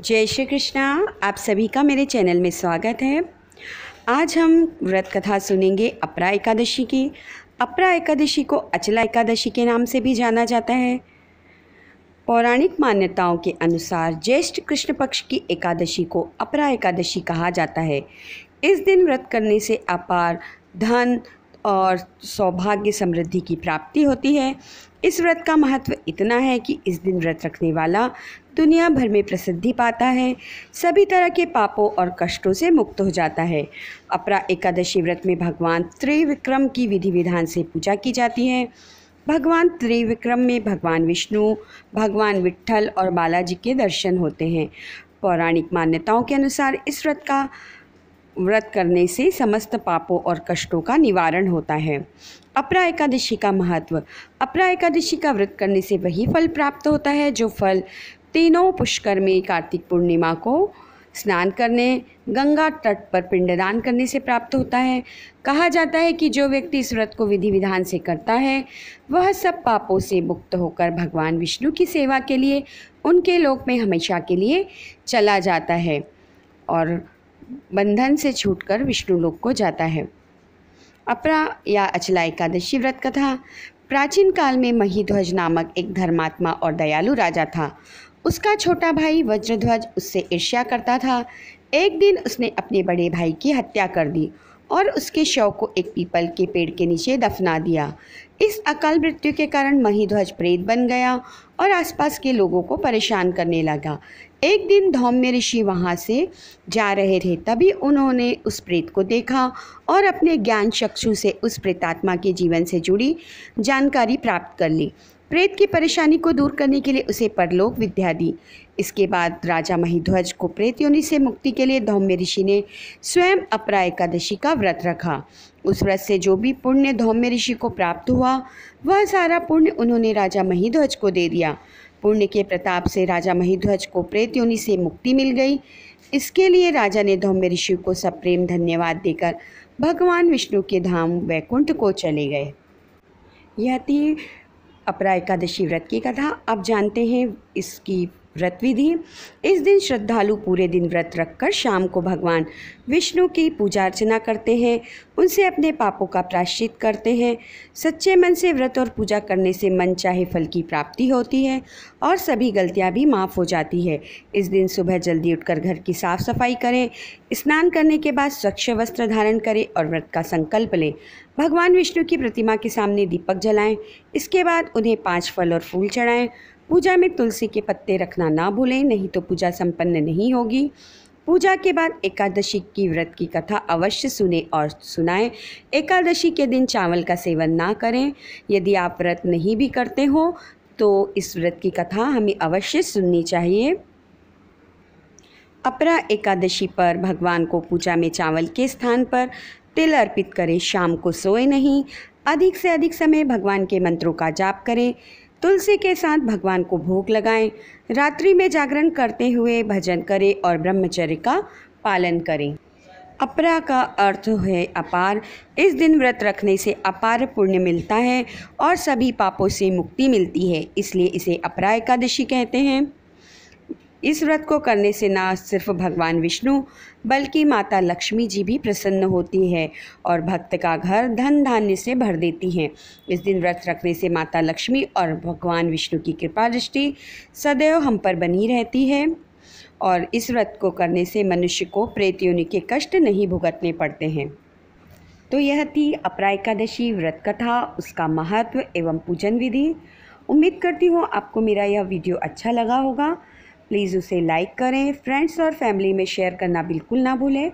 जय श्री कृष्णा आप सभी का मेरे चैनल में स्वागत है आज हम व्रत कथा सुनेंगे अपरा एकादशी की अपरा एकादशी को अचला एकादशी के नाम से भी जाना जाता है पौराणिक मान्यताओं के अनुसार ज्येष्ठ कृष्ण पक्ष की एकादशी को अपरा एकादशी कहा जाता है इस दिन व्रत करने से अपार धन और सौभाग्य समृद्धि की प्राप्ति होती है इस व्रत का महत्व इतना है कि इस दिन व्रत रखने वाला दुनिया भर में प्रसिद्धि पाता है सभी तरह के पापों और कष्टों से मुक्त हो जाता है अपरा एकादशी व्रत में भगवान त्रिविक्रम की विधि विधान से पूजा की जाती है भगवान त्रिविक्रम में भगवान विष्णु भगवान विट्ठल और बालाजी के दर्शन होते हैं पौराणिक मान्यताओं के अनुसार इस व्रत का व्रत करने से समस्त पापों और कष्टों का निवारण होता है अपरा एकादशी का महत्व अपरा एकादशी का व्रत करने से वही फल प्राप्त होता है जो फल तीनों पुष्कर में कार्तिक पूर्णिमा को स्नान करने गंगा तट पर पिंडदान करने से प्राप्त होता है कहा जाता है कि जो व्यक्ति इस व्रत को विधि विधान से करता है वह सब पापों से मुक्त होकर भगवान विष्णु की सेवा के लिए उनके लोक में हमेशा के लिए चला जाता है और बंधन से छूटकर लोक को जाता है अपरा या अचला एकादशी व्रत कथा प्राचीन काल में महीध्वज नामक एक धर्मात्मा और दयालु राजा था उसका छोटा भाई वज्रध्वज उससे ईर्ष्या करता था एक दिन उसने अपने बड़े भाई की हत्या कर दी और उसके शव को एक पीपल के पेड़ के नीचे दफना दिया इस अकाल मृत्यु के कारण महीध्वज प्रेत बन गया और आसपास के लोगों को परेशान करने लगा एक दिन धौम्य ऋषि वहाँ से जा रहे थे तभी उन्होंने उस प्रेत को देखा और अपने ज्ञान चक्षु से उस प्रेतात्मा के जीवन से जुड़ी जानकारी प्राप्त कर ली प्रेत की परेशानी को दूर करने के लिए उसे परलोक विद्या दी इसके बाद राजा महिध्वज को प्रेत योनि से मुक्ति के लिए धौम्य ऋषि ने स्वयं अपरा एकादशी का व्रत रखा उस व्रत से जो भी पुण्य धौम्य ऋषि को प्राप्त हुआ वह सारा पुण्य उन्होंने राजा महिध्वज को दे दिया पुण्य के प्रताप से राजा महिध्वज को प्रेत योनि से मुक्ति मिल गई इसके लिए राजा ने धौम्य ऋषि को सप्रेम धन्यवाद देकर भगवान विष्णु के धाम वैकुंठ को चले गए यह थी अपरा एकादशी व्रत की कथा अब जानते हैं इसकी व्रत विधि इस दिन श्रद्धालु पूरे दिन व्रत रखकर शाम को भगवान विष्णु की पूजा अर्चना करते हैं उनसे अपने पापों का प्राश्चित करते हैं सच्चे मन से व्रत और पूजा करने से मन चाहे फल की प्राप्ति होती है और सभी गलतियां भी माफ़ हो जाती है इस दिन सुबह जल्दी उठकर घर की साफ सफाई करें स्नान करने के बाद स्वच्छ वस्त्र धारण करें और व्रत का संकल्प लें भगवान विष्णु की प्रतिमा के सामने दीपक जलाएं इसके बाद उन्हें पाँच फल और फूल चढ़ाएँ पूजा में तुलसी के पत्ते रखना ना भूलें नहीं तो पूजा संपन्न नहीं होगी पूजा के बाद एकादशी की व्रत की कथा अवश्य सुने और सुनाएं एकादशी के दिन चावल का सेवन ना करें यदि आप व्रत नहीं भी करते हो तो इस व्रत की कथा हमें अवश्य सुननी चाहिए अपरा एकादशी पर भगवान को पूजा में चावल के स्थान पर तिल अर्पित करें शाम को सोए नहीं अधिक से अधिक समय भगवान के मंत्रों का जाप करें तुलसी के साथ भगवान को भोग लगाएं रात्रि में जागरण करते हुए भजन करें और ब्रह्मचर्य का पालन करें अपरा का अर्थ है अपार इस दिन व्रत रखने से अपार पुण्य मिलता है और सभी पापों से मुक्ति मिलती है इसलिए इसे अपरा एकादशी कहते हैं इस व्रत को करने से ना सिर्फ भगवान विष्णु बल्कि माता लक्ष्मी जी भी प्रसन्न होती है और भक्त का घर धन धान्य से भर देती हैं इस दिन व्रत रखने से माता लक्ष्मी और भगवान विष्णु की कृपा दृष्टि सदैव हम पर बनी रहती है और इस व्रत को करने से मनुष्य को प्रेतियों के कष्ट नहीं भुगतने पड़ते हैं तो यह थी अपरा एकादशी व्रत कथा उसका महत्व एवं पूजन विधि उम्मीद करती हूँ आपको मेरा यह वीडियो अच्छा लगा होगा प्लीज़ उसे लाइक करें फ्रेंड्स और फैमिली में शेयर करना बिल्कुल ना भूलें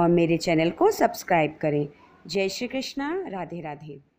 और मेरे चैनल को सब्सक्राइब करें जय श्री कृष्णा राधे राधे